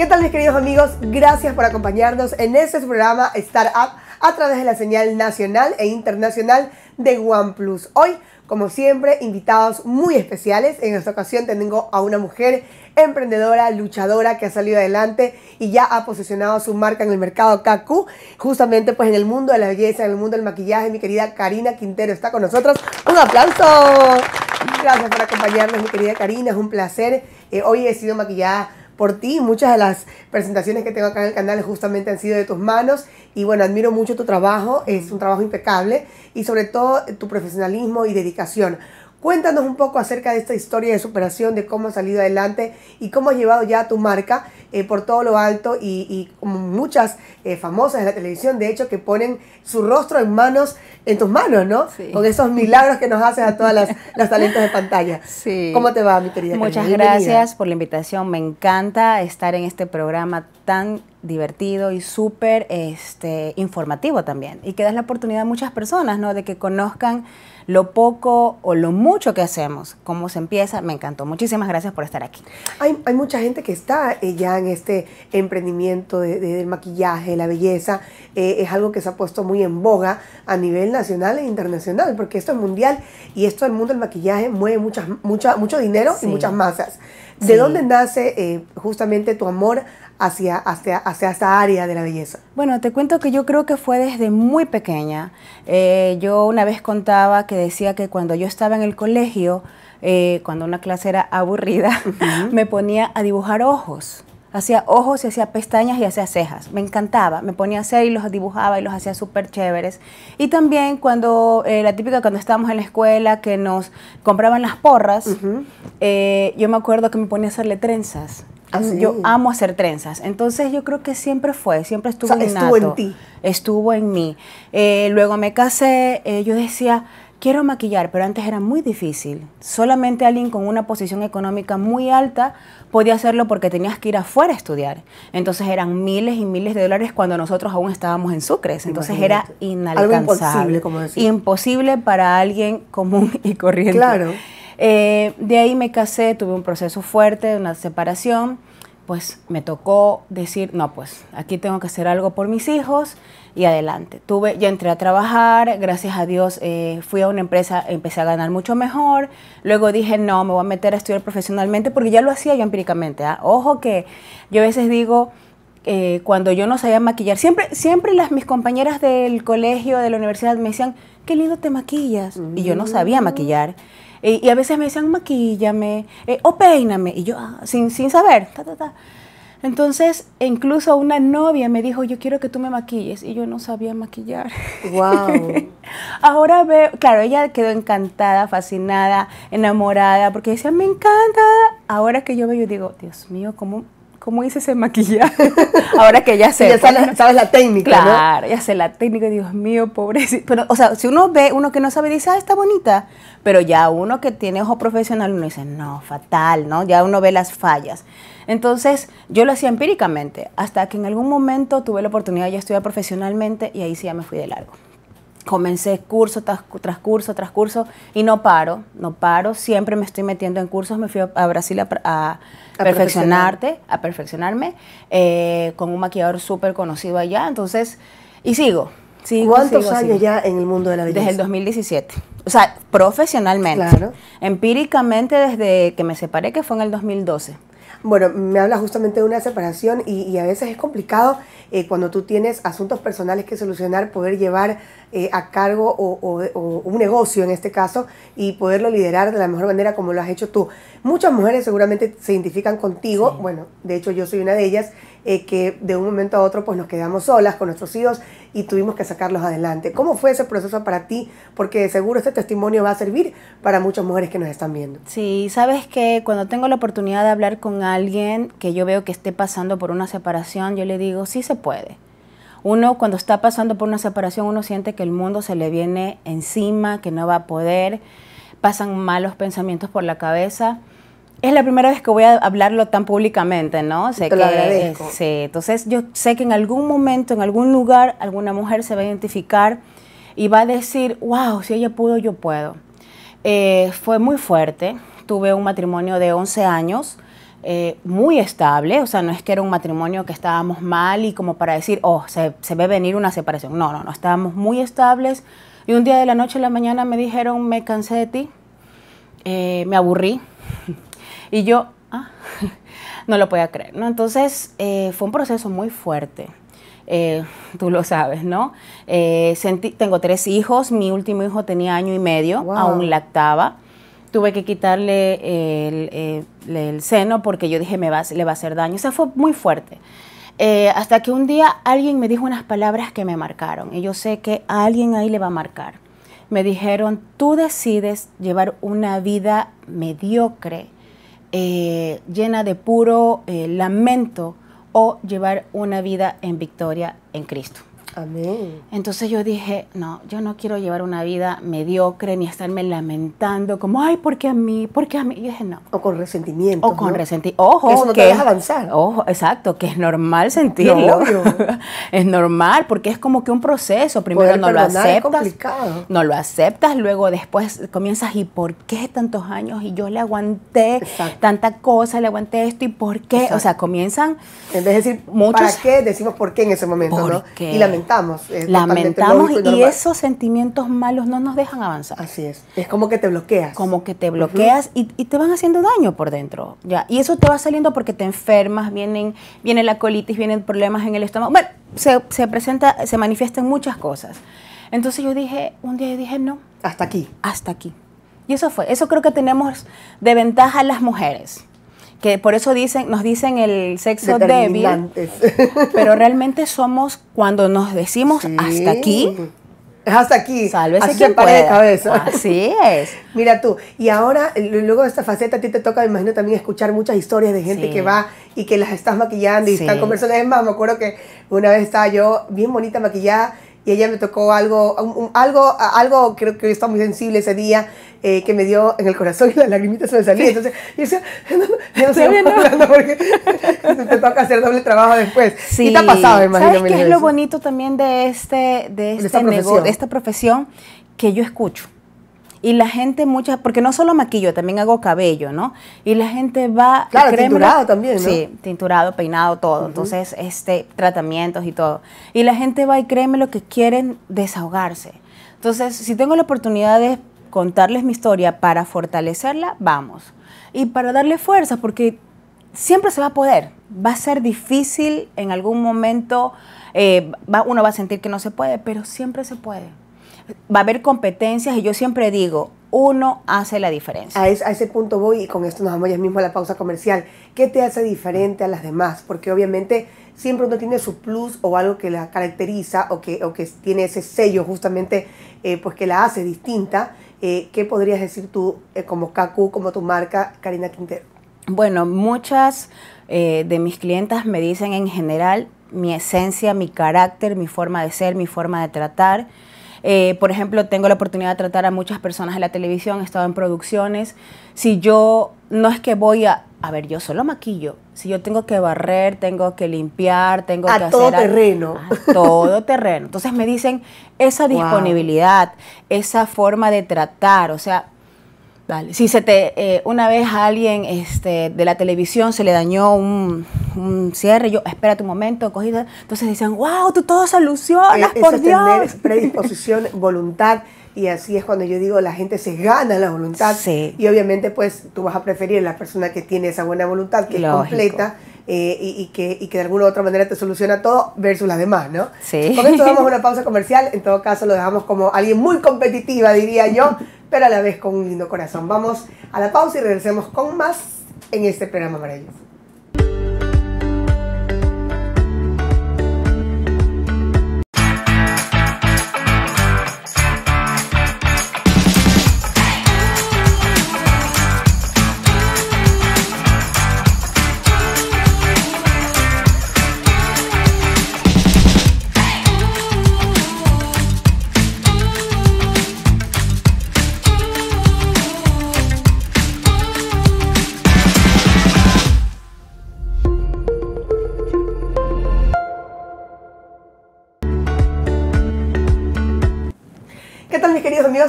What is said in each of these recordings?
¿Qué tal mis queridos amigos? Gracias por acompañarnos en este programa Startup a través de la señal nacional e internacional de OnePlus. Hoy, como siempre, invitados muy especiales. En esta ocasión tengo a una mujer emprendedora, luchadora que ha salido adelante y ya ha posicionado su marca en el mercado Kaku. justamente pues en el mundo de la belleza, en el mundo del maquillaje. Mi querida Karina Quintero está con nosotros. ¡Un aplauso! Gracias por acompañarnos, mi querida Karina. Es un placer. Eh, hoy he sido maquillada por ti. Muchas de las presentaciones que tengo acá en el canal justamente han sido de tus manos. Y bueno, admiro mucho tu trabajo, es un trabajo impecable y sobre todo tu profesionalismo y dedicación. Cuéntanos un poco acerca de esta historia de superación, de cómo has salido adelante y cómo has llevado ya tu marca eh, por todo lo alto y, y muchas eh, famosas de la televisión, de hecho, que ponen su rostro en manos, en tus manos, ¿no? Con esos milagros que nos haces a todas las, talentos de pantalla. ¿Cómo te va, mi querida? Muchas gracias por la invitación. Me encanta estar en este programa tan divertido y súper este, informativo también. Y que das la oportunidad a muchas personas, ¿no? De que conozcan lo poco o lo mucho que hacemos, cómo se empieza. Me encantó. Muchísimas gracias por estar aquí. Hay, mucha gente que está eh, ya en este emprendimiento de, del maquillaje, la belleza. Eh, es algo que se ha puesto muy en boga a nivel nacional e internacional, porque esto es mundial y esto del mundo del maquillaje mueve muchas, mucho dinero y muchas masas. ¿De dónde nace eh, justamente tu amor hacia, hacia, hacia área de la belleza? Bueno, te cuento que yo creo que fue desde muy pequeña. Eh, yo una vez contaba que decía que cuando yo estaba en el colegio, eh, cuando una clase era aburrida, me ponía a dibujar ojos. Hacía ojos y hacía pestañas y hacía cejas. Me encantaba. Me ponía a hacer y los dibujaba y los hacía súper chéveres. Y también cuando, eh, la típica cuando estábamos en la escuela que nos compraban las porras, yo me acuerdo que me ponía a hacerle trenzas. Ah, em, yo amo hacer trenzas. Entonces yo creo que siempre fue, siempre estuvo, estuvo en ti. Estuvo en mí. Eh, luego me casé, eh, yo decía, quiero maquillar, pero antes era muy difícil. Solamente alguien con una posición económica muy alta podía hacerlo porque tenías que ir afuera a estudiar. Entonces eran miles y miles de dólares cuando nosotros aún estábamos en Sucre Entonces era inalcanzable. imposible, como decir. Imposible para alguien común y corriente. Claro. Eh, de ahí me casé, tuve un proceso fuerte, una separación, pues me tocó decir, no, pues aquí tengo que hacer algo por mis hijos y adelante. Tuve, ya entré a trabajar, gracias a Dios eh, fui a una empresa, empecé a ganar mucho mejor, luego dije, no, me voy a meter a estudiar profesionalmente porque ya lo hacía yo empíricamente. ¿ah? Ojo que yo a veces digo, eh, cuando yo no sabía maquillar, siempre, siempre las, mis compañeras del colegio, de la universidad me decían, qué lindo te maquillas, y yo no sabía maquillar. Y, a veces me decían, maquíllame eh, o peíname. Y yo, ah, sin, sin saber, Entonces, incluso una novia me dijo, yo quiero que tú me maquilles. Y yo no sabía maquillar. ¡Wow! Ahora veo, claro, ella quedó encantada, fascinada, enamorada, porque decía, me encanta. Ahora que yo veo, yo digo, Dios mío, ¿cómo ¿cómo hice ese maquillaje? Ahora que ya sé. ya pues, sabes, la técnica. Claro, ya sé la técnica, Dios mío, pobrecito. Pero, o sea, si uno ve, uno que no sabe, dice, ah, está bonita. Pero ya uno que tiene ojo profesional, uno dice, no, fatal, ¿no? Ya uno ve las fallas. Entonces, yo lo hacía empíricamente, hasta que en algún momento tuve la oportunidad de ya estudiar profesionalmente y ahí sí ya me fui de largo comencé curso tras, curso tras curso y no paro, no paro, siempre me estoy metiendo en cursos, me fui a Brasil a, perfeccionarte, a perfeccionarme, eh, con un maquillador súper conocido allá, entonces, y sigo. ¿Cuántos años ya en el mundo de la belleza? Desde el 2017, o sea, profesionalmente, empíricamente desde que me separé, que fue en el 2012. Bueno, me habla justamente de una separación y, a veces es complicado eh, cuando tú tienes asuntos personales que solucionar, poder llevar eh, a cargo o, un negocio en este caso y poderlo liderar de la mejor manera como lo has hecho tú. Muchas mujeres seguramente se identifican contigo, bueno, de hecho yo soy una de ellas, eh, que de un momento a otro pues nos quedamos solas con nuestros hijos y tuvimos que sacarlos adelante. ¿Cómo fue ese proceso para ti? Porque seguro este testimonio va a servir para muchas mujeres que nos están viendo. Sí, sabes que cuando tengo la oportunidad de hablar con alguien que yo veo que esté pasando por una separación, yo le digo, sí se puede. Uno cuando está pasando por una separación, uno siente que el mundo se le viene encima, que no va a poder, pasan malos pensamientos por la cabeza es la primera vez que voy a hablarlo tan públicamente, ¿no? Sé Te lo agradezco. Eh, sí, entonces yo sé que en algún momento, en algún lugar, alguna mujer se va a identificar y va a decir, wow, si ella pudo, yo puedo. Eh, fue muy fuerte, tuve un matrimonio de 11 años, eh, muy estable, o sea, no es que era un matrimonio que estábamos mal y como para decir, oh, se, ve venir una separación. No, no, no, estábamos muy estables y un día de la noche a la mañana me dijeron, me cansé de ti, me aburrí. Y yo, ah, no lo podía creer, ¿no? Entonces eh, fue un proceso muy fuerte. Eh, tú lo sabes, ¿no? Eh, sentí, tengo tres hijos, mi último hijo tenía año y medio, aún lactaba. Tuve que quitarle el, seno porque yo dije, me va, le va a hacer daño. O sea, fue muy fuerte. hasta que un día alguien me dijo unas palabras que me marcaron y yo sé que a alguien ahí le va a marcar. Me dijeron, tú decides llevar una vida mediocre eh, llena de puro eh, lamento o llevar una vida en victoria en Cristo. Amén. Entonces yo dije, no, yo no quiero llevar una vida mediocre ni estarme lamentando como, ay, ¿por qué a mí? ¿Por qué a mí? Y dije, no. O con resentimiento. O con resentimiento. Ojo. Que te avanzar. Ojo, exacto, que es normal sentirlo. es normal, porque es como que un proceso. Primero no lo aceptas. no lo aceptas, luego después comienzas, ¿y por qué tantos años? Y yo le aguanté tanta cosa, le aguanté esto, ¿y por qué? O sea, comienzan. En vez de decir, muchos, ¿para qué? Decimos por qué en ese momento, ¿no? Y lamentamos. lamentamos y, esos sentimientos malos no nos dejan avanzar. Así es. Es como que te bloqueas. Como que te bloqueas y, te van haciendo daño por dentro. Ya. Y eso te va saliendo porque te enfermas, vienen, viene la colitis, vienen problemas en el estómago. Bueno, se, se presenta, se manifiestan muchas cosas. Entonces yo dije, un día yo dije, no. Hasta aquí. Hasta aquí. Y eso fue, eso creo que tenemos de ventaja las mujeres que por eso dicen, nos dicen el sexo débil, pero realmente somos cuando nos decimos hasta aquí. Hasta aquí. Sálvese así cabeza. Así es. Mira tú, y ahora, eh, luego de esta faceta, a ti te toca, me imagino, también escuchar muchas historias de gente que va y que las estás maquillando y están conversando. Es más, me acuerdo que una vez estaba yo bien bonita maquillada y ella me tocó algo, algo, algo, creo que estaba muy sensible ese día, eh, que me dio en el corazón y las lagrimitas se me salían. Entonces, yo decía, no, no, yo no no. porque te toca hacer doble trabajo después. Sí. Y te ha pasado, imagino. ¿Sabes qué es lo bonito también de este, este Negocio, de esta profesión? Que yo escucho. Y la gente muchas, porque no solo maquillo, también hago cabello, ¿no? Y la gente va... Claro, tinturado también, ¿no? Sí, tinturado, peinado, todo. Entonces, este, tratamientos y todo. Y la gente va y créeme lo que quieren desahogarse. Entonces, si tengo la oportunidad de contarles mi historia para fortalecerla, vamos. Y para darle fuerza, porque siempre se va a poder. Va a ser difícil en algún momento, eh, uno va a sentir que no se puede, pero siempre se puede va a haber competencias y yo siempre digo, uno hace la diferencia. A, ese punto voy y con esto nos vamos ya mismo a la pausa comercial. ¿Qué te hace diferente a las demás? Porque obviamente siempre uno tiene su plus o algo que la caracteriza o que, que tiene ese sello justamente eh, pues que la hace distinta. Eh, ¿Qué podrías decir tú eh, como Kaku, como tu marca, Karina Quintero? Bueno, muchas de mis clientas me dicen en general mi esencia, mi carácter, mi forma de ser, mi forma de tratar eh, por ejemplo, tengo la oportunidad de tratar a muchas personas en la televisión, he estado en producciones. Si yo no es que voy a, a ver, yo solo maquillo. Si yo tengo que barrer, tengo que limpiar, tengo que todo terreno. todo terreno. Entonces me dicen esa disponibilidad, esa forma de tratar, o sea, si se te, eh, una vez a alguien este, de la televisión se le dañó un, cierre, yo, espera tu momento, cogida. Entonces dicen, wow, tú todo solucionas, por Dios. Tener predisposición, voluntad. Y así es cuando yo digo, la gente se gana la voluntad. Y obviamente, pues, tú vas a preferir la persona que tiene esa buena voluntad, que es completa. Eh, y, que, que de alguna u otra manera te soluciona todo versus las demás, ¿no? Sí. Con esto damos una pausa comercial, en todo caso lo dejamos como alguien muy competitiva, diría yo, pero a la vez con un lindo corazón. Vamos a la pausa y regresemos con más en este programa maravilloso.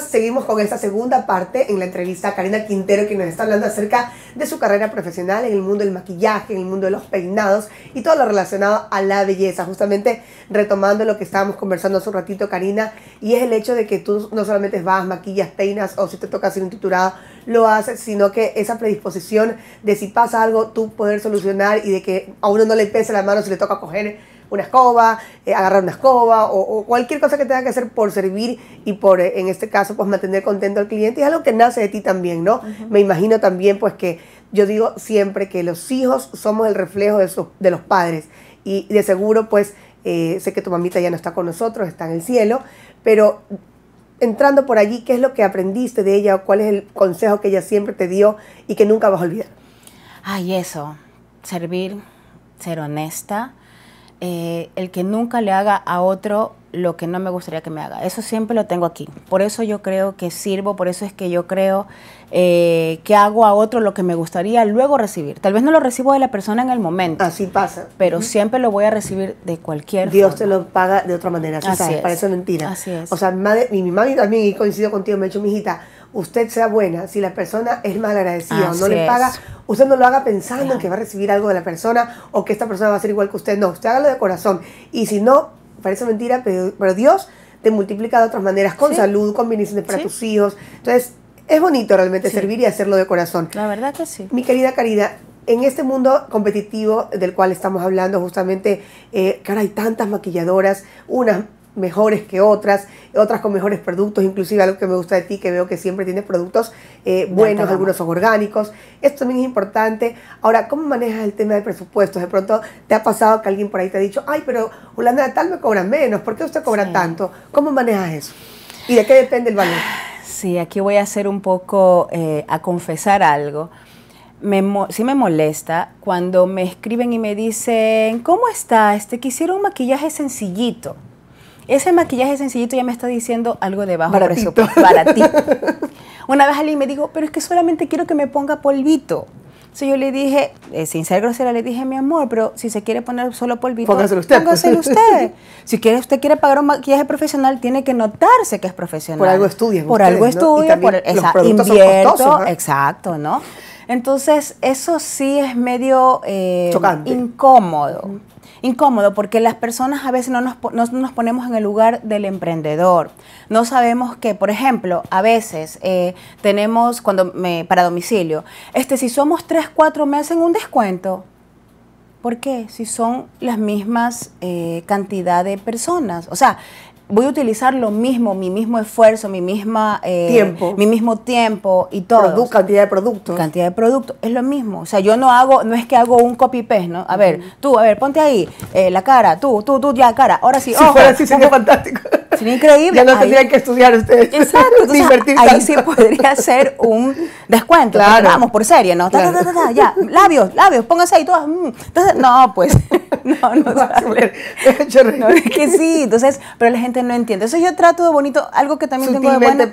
Seguimos con esta segunda parte en la entrevista a Karina Quintero, que nos está hablando acerca de su carrera profesional en el mundo del maquillaje, en el mundo de los peinados y todo lo relacionado a la belleza. Justamente retomando lo que estábamos conversando hace un ratito, Karina, y es el hecho de que tú no solamente vas, maquillas, peinas o si te toca hacer un titulado, lo haces, sino que esa predisposición de si pasa algo, tú poder solucionar y de que a uno no le pese la mano si le toca coger una escoba, eh, agarrar una escoba o, cualquier cosa que tenga que hacer por servir y por, eh, en este caso, pues mantener contento al cliente. Y Es algo que nace de ti también, ¿no? Me imagino también, pues que yo digo siempre que los hijos somos el reflejo de, los padres y de seguro, pues, eh, sé que tu mamita ya no está con nosotros, está en el cielo, pero entrando por allí, ¿qué es lo que aprendiste de ella o cuál es el consejo que ella siempre te dio y que nunca vas a olvidar? Ay, eso, servir, ser honesta, eh, el que nunca le haga a otro lo que no me gustaría que me haga. Eso siempre lo tengo aquí. Por eso yo creo que sirvo, por eso es que yo creo eh, que hago a otro lo que me gustaría luego recibir. Tal vez no lo recibo de la persona en el momento. Así pasa. Pero siempre lo voy a recibir de cualquier Dios te lo paga de otra manera, así es. parece mentira. Así es. O sea, mi, mi también, y coincido contigo, me ha dicho, mi hijita, usted sea buena, si la persona es mal agradecida o no le paga, usted no lo haga pensando en que va a recibir algo de la persona o que esta persona va a ser igual que usted. No, usted hágalo de corazón. Y si no, parece mentira, pero, Dios te multiplica de otras maneras, con salud, con bendiciones para tus hijos. Entonces, es bonito realmente servir y hacerlo de corazón. La verdad que sí. Mi querida caridad en este mundo competitivo del cual estamos hablando justamente, eh, cara, hay tantas maquilladoras, unas mejores que otras, otras con mejores productos, inclusive algo que me gusta de ti, que veo que siempre tienes productos eh, buenos, algunos son orgánicos, esto también es importante. Ahora, ¿cómo manejas el tema de presupuestos? De pronto te ha pasado que alguien por ahí te ha dicho, ay, pero Holanda tal me cobra menos, ¿por qué usted cobra tanto? ¿Cómo manejas eso? ¿Y de qué depende el valor? Sí, aquí voy a hacer un poco, eh, a confesar algo. Me, sí me molesta cuando me escriben y me dicen, ¿cómo está, este quisiera un maquillaje sencillito ese maquillaje sencillito ya me está diciendo algo de bajo presupuesto para ti. Una vez alguien me dijo, pero es que solamente quiero que me ponga polvito. Entonces yo le dije, eh, sin ser grosera, le dije, mi amor, pero si se quiere poner solo polvito, póngaselo usted. usted. si quiere, usted quiere pagar un maquillaje profesional, tiene que notarse que es profesional. Por algo estudia. Por algo estudia, por esa, invierto. Exacto, ¿no? Entonces, eso sí es medio eh, incómodo. Incómodo porque las personas a veces no nos, no nos ponemos en el lugar del emprendedor. No sabemos que, por ejemplo, a veces eh, tenemos cuando me, para domicilio, este, si somos tres, cuatro, meses en un descuento. ¿Por qué? Si son las mismas eh, cantidad de personas. O sea, voy a utilizar lo mismo, mi mismo esfuerzo, mi misma eh, tiempo. mi mismo tiempo y todo. cantidad de producto. Cantidad de producto. es lo mismo. O sea, yo no hago, no es que hago un copy paste, ¿no? A ver, tú, a ver, ponte ahí eh, la cara, tú, tú, tú, ya cara. Ahora sí, Ahora Sí, fuera, sí fantástico increíble. Ya no tendrían que estudiar ustedes. Exacto. Divertir ahí sí podría ser un descuento. Claro. Vamos, por serie, ¿no? ya, labios, labios, pónganse ahí todas. Mm. Entonces, no, pues, no, no, sale. no es que sí, entonces, pero la gente no entiende. eso yo trato de bonito, algo que también tengo de bueno.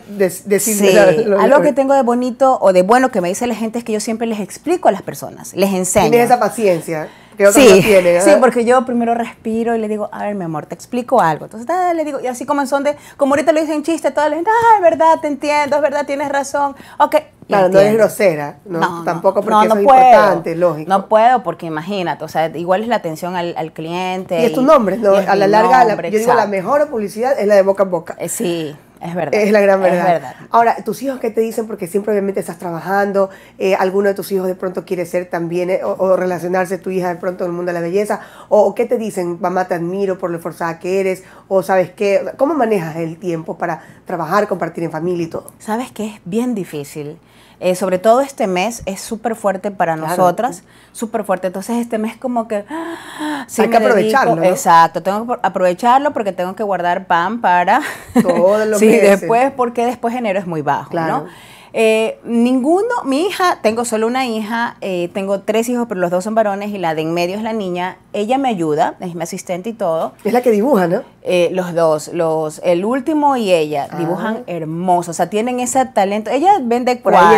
sí, algo que tengo de bonito o de bueno que me dice la gente es que yo siempre les explico a las personas, les enseño. Tienes esa paciencia sí. Sí, porque yo primero respiro y le digo, a ver, mi amor, te explico algo. Entonces, le digo, y así como son de, como ahorita lo dicen chiste, toda la gente, ah, es verdad, te entiendo, es verdad, tienes razón. Ok. Claro, no es grosera, no, tampoco porque es importante, lógico. No puedo porque imagínate, o sea, igual es la atención al, cliente. Y es tu nombre, a la larga, la, yo digo, la mejor publicidad es la de boca en boca. Eh, sí. Es verdad. Es la gran verdad. Ahora, ¿tus hijos qué te dicen? Porque siempre obviamente estás trabajando, eh, alguno de tus hijos de pronto quiere ser también eh, o, relacionarse tu hija de pronto en el mundo de la belleza, o, qué te dicen, mamá te admiro por lo esforzada que eres, o sabes qué, ¿cómo manejas el tiempo para trabajar, compartir en familia y todo? Sabes que es bien difícil. Eh, sobre todo este mes es súper fuerte para nosotras, súper fuerte. Entonces este mes como que... ¡ah! Hay que aprovecharlo. Exacto, tengo que aprovecharlo porque tengo que guardar pan para... Todo lo sí, después, porque después enero es muy bajo, ¿no? Eh, ninguno, mi hija, tengo solo una hija, eh, tengo tres hijos, pero los dos son varones y la de en medio es la niña ella me ayuda, es mi asistente y todo. Es la que dibuja, ¿no? Eh, los dos, los, el último y ella, ah. dibujan hermosos, o sea, tienen ese talento. Ella vende cuadros. Por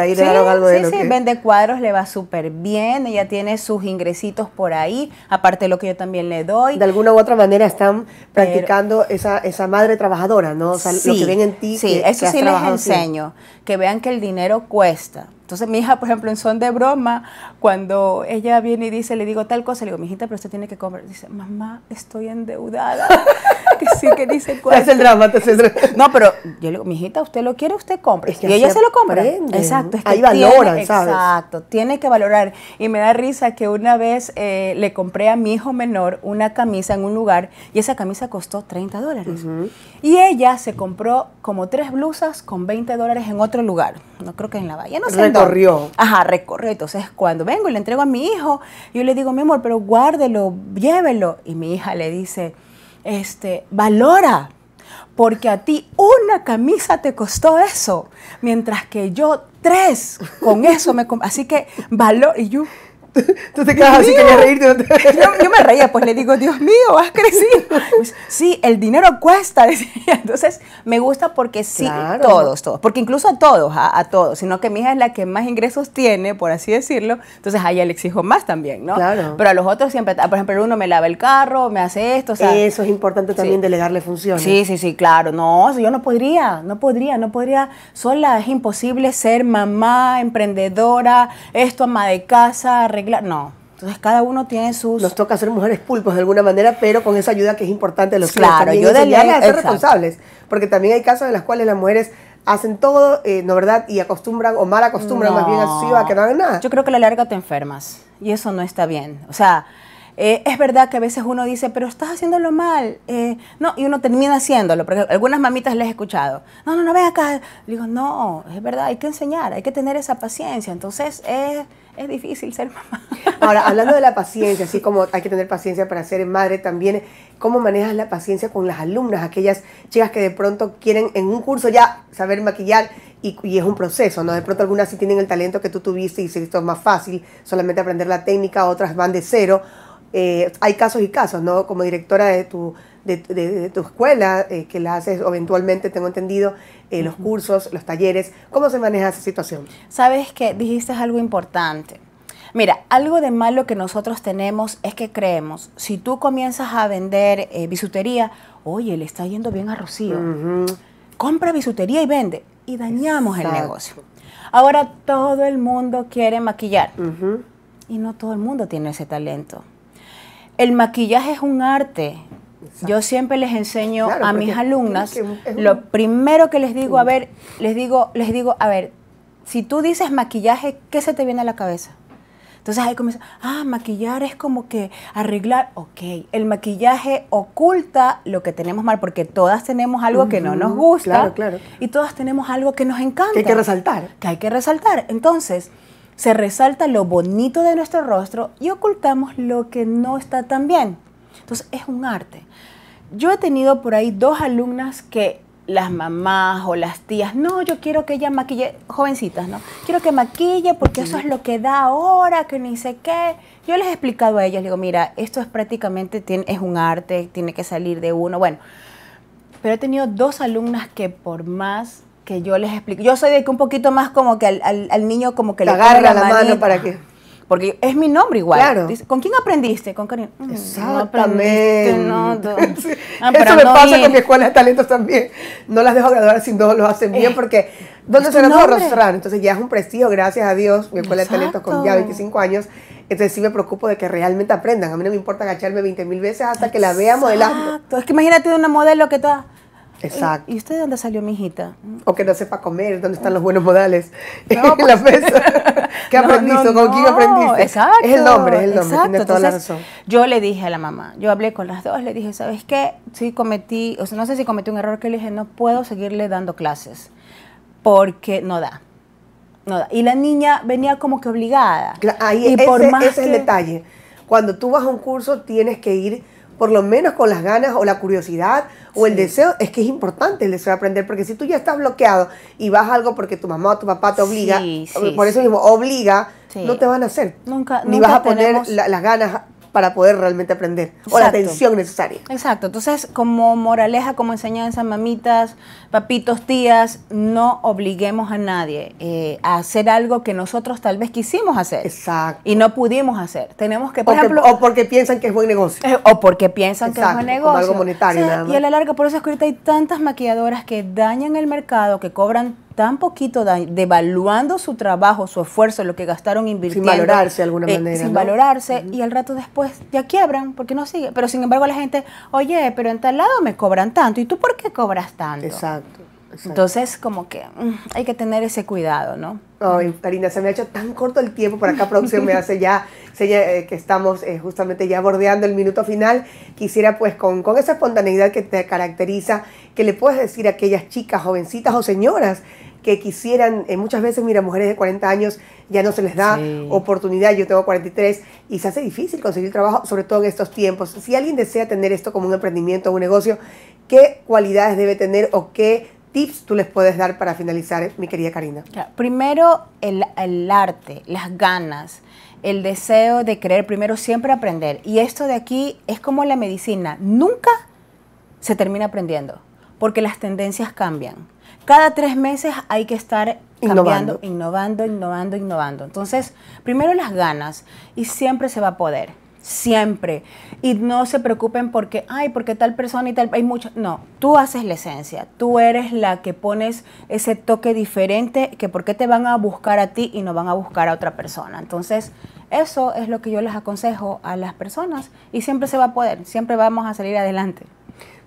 ahí le daron, algo de Sí, sí, vende cuadros, le va súper bien, ella tiene sus ingresitos por ahí, aparte de lo que yo también le doy. De alguna u otra manera están practicando esa, esa madre trabajadora, ¿no? O sí, lo que ven en ti. Sí, eso sí les enseño, que vean que el dinero cuesta entonces mi hija, por ejemplo, en son de broma, cuando ella viene y dice, le digo tal cosa, le digo, mi hijita, pero usted tiene que comer. Dice, mamá, estoy endeudada. que sí, que dice el drama, No, pero yo le digo, hijita, usted lo quiere, usted compra. y ella se lo compra. Exacto. Ahí valoran, ¿sabes? Exacto, tiene que valorar. Y me da risa que una vez eh, le compré a mi hijo menor una camisa en un lugar y esa camisa costó 30 dólares. Y ella se compró como tres blusas con 20 dólares en otro lugar. No creo que en la valla, no sé. Recorrió. Ajá, recorrió. Entonces, cuando vengo y le entrego a mi hijo, yo le digo, mi amor, pero guárdelo, llévelo. Y mi hija le dice, este, valora, porque a ti una camisa te costó eso, mientras que yo tres, con eso me... Así que valor, y yo, tú te quedas así, querías reírte. yo, me reía, pues le digo, Dios mío, has crecido. Pues, sí, el dinero cuesta. Entonces, me gusta porque sí, todos, todos. Porque incluso a todos, ¿ah? a, todos. Sino que mi hija es la que más ingresos tiene, por así decirlo. Entonces, a ella le exijo más también, ¿no? Claro. Pero a los otros siempre, ah, por ejemplo, uno me lava el carro, me hace esto. O sea, Eso es importante también, delegarle funciones. Sí, sí, sí, claro. No, yo no podría, no podría, no podría. Sola es imposible ser mamá, emprendedora, esto, ama de casa, no. Entonces cada uno tiene sus... Nos toca ser mujeres pulpos de alguna manera, pero con esa ayuda que es importante los claro, yo debería responsables, porque también hay casos en los cuales las mujeres hacen todo, eh, ¿no verdad? Y acostumbran o mal acostumbran más bien a a que no hagan nada. Yo creo que a la larga te enfermas y eso no está bien. O sea, eh, es verdad que a veces uno dice, pero estás haciéndolo mal. Eh, no, y uno termina haciéndolo, porque algunas mamitas les he escuchado. No, no, no, ven acá. Le digo, no, es verdad, hay que enseñar, hay que tener esa paciencia. Entonces, es es difícil ser mamá. Ahora, hablando de la paciencia, así como hay que tener paciencia para ser madre también, ¿cómo manejas la paciencia con las alumnas, aquellas chicas que de pronto quieren en un curso ya saber maquillar y, es un proceso, ¿no? De pronto algunas sí tienen el talento que tú tuviste y se les es más fácil, solamente aprender la técnica, otras van de cero. Eh, hay casos y casos, ¿no? Como directora de tu de, tu escuela, eh, que la haces eventualmente, tengo entendido, eh, los cursos, los talleres. ¿Cómo se maneja esa situación? Sabes que dijiste algo importante. Mira, algo de malo que nosotros tenemos es que creemos, si tú comienzas a vender eh, bisutería, oye, le está yendo bien a Rocío. Compra bisutería y vende. Y dañamos el negocio. Ahora todo el mundo quiere maquillar. Y no todo el mundo tiene ese talento. El maquillaje es un arte, yo siempre les enseño a mis alumnas, lo primero que les digo, a ver, les digo, les digo, a ver, si tú dices maquillaje, ¿qué se te viene a la cabeza? Entonces ahí comienza, ah, maquillar es como que arreglar, ok, el maquillaje oculta lo que tenemos mal, porque todas tenemos algo que no nos gusta claro, y todas tenemos algo que nos encanta. Que hay que resaltar. Que hay que resaltar. Entonces, se resalta lo bonito de nuestro rostro y ocultamos lo que no está tan bien. Entonces es un arte. Yo he tenido por ahí dos alumnas que las mamás o las tías, no, yo quiero que ella maquille, jovencitas, ¿no? Quiero que maquille porque eso es lo que da ahora, que ni sé qué. Yo les he explicado a ellas, digo, mira, esto es prácticamente, tiene, es un arte, tiene que salir de uno, bueno. Pero he tenido dos alumnas que por más que yo les explico, yo soy de que un poquito más como que al, niño como que le agarra la mano para que... Porque es mi nombre igual. Claro. ¿Con quién aprendiste? Con Karina. Mm, Exactamente. aprendiste, ah, no, Eso me pasa con mi escuela de talentos también. No las dejo graduar si no lo hacen bien eh, porque ¿dónde se nos va a arrastrar? Entonces ya es un prestigio, gracias a Dios, mi escuela de talentos con ya 25 años. Entonces sí me preocupo de que realmente aprendan. A mí no me importa agacharme 20 mil veces hasta que la vea modelando. Exacto. Es que imagínate una modelo que toda... Exacto. ¿Y usted de dónde salió, mi hijita? O que no sepa comer, dónde están los buenos modales no, la pues. ¿Qué ¿Con quién aprendiste? Es el nombre, es el nombre. Exacto. toda la razón. Yo le dije a la mamá, yo hablé con las dos, le dije, ¿sabes qué? Sí cometí, o sea, no sé si cometí un error que le dije, no puedo seguirle dando clases porque no da. Y la niña venía como que obligada. Ahí, y ese, es el detalle. Cuando tú vas a un curso tienes que ir por lo menos con las ganas o la curiosidad o el deseo, es que es importante el deseo de aprender, porque si tú ya estás bloqueado y vas a algo porque tu mamá o tu papá te obliga, por eso mismo obliga, no te van a hacer. Nunca, Ni vas a poner las ganas para poder realmente aprender o la atención necesaria. Exacto, entonces como moraleja, como enseñanza, mamitas, papitos, tías, no obliguemos a nadie eh, a hacer algo que nosotros tal vez quisimos hacer Exacto. y no pudimos hacer. Tenemos que, por o ejemplo... o porque piensan que es buen negocio. Eh, o porque piensan que es buen negocio. algo monetario. Y a la larga, por eso es que ahorita hay tantas maquilladoras que dañan el mercado, que cobran tan poquito devaluando su trabajo, su esfuerzo, lo que gastaron invirtiendo. Sin valorarse de alguna eh, manera. Sin valorarse y al rato después ya quiebran porque no sigue. Pero sin embargo la gente, oye, pero en tal lado me cobran tanto. ¿Y tú por qué cobras tanto? Exacto. Entonces, como que mm, hay que tener ese cuidado, ¿no? Ay, Karina, se me ha hecho tan corto el tiempo, por acá producción me hace ya eh, que estamos eh, justamente ya bordeando el minuto final, quisiera pues con, esa espontaneidad que te caracteriza, que le puedes decir a aquellas chicas, jovencitas o señoras que quisieran, eh, muchas veces, mira, mujeres de 40 años ya no se les da oportunidad, yo tengo 43 y se hace difícil conseguir trabajo, sobre todo en estos tiempos. Si alguien desea tener esto como un emprendimiento un negocio, ¿qué cualidades debe tener o qué tips tú les puedes dar para finalizar, mi querida Karina? Primero, el, el arte, las ganas el deseo de querer primero siempre aprender. Y esto de aquí es como la medicina, nunca se termina aprendiendo, porque las tendencias cambian. Cada tres meses hay que estar cambiando, innovando, innovando. innovando. Entonces, primero las ganas y siempre se va a poder siempre. Y no se preocupen porque, hay porque tal persona y tal, hay mucho. No, tú haces la esencia, tú eres la que pones ese toque diferente, que por qué te van a buscar a ti y no van a buscar a otra persona. Entonces, eso es lo que yo les aconsejo a las personas y siempre se va a poder, siempre vamos a salir adelante.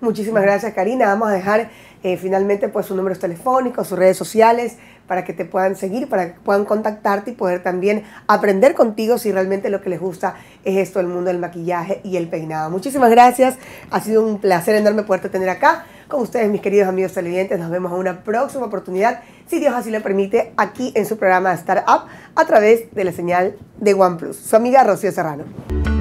Muchísimas gracias, Karina. Vamos a dejar eh, finalmente pues sus números telefónicos, sus redes sociales para que te puedan seguir, para que puedan contactarte y poder también aprender contigo si realmente lo que les gusta es esto, el mundo del maquillaje y el peinado. Muchísimas gracias, ha sido un placer enorme poderte tener acá con ustedes, mis queridos amigos televidentes. Nos vemos en una próxima oportunidad, si Dios así lo permite, aquí en su programa Startup a través de la señal de OnePlus. Su amiga Rocío Serrano.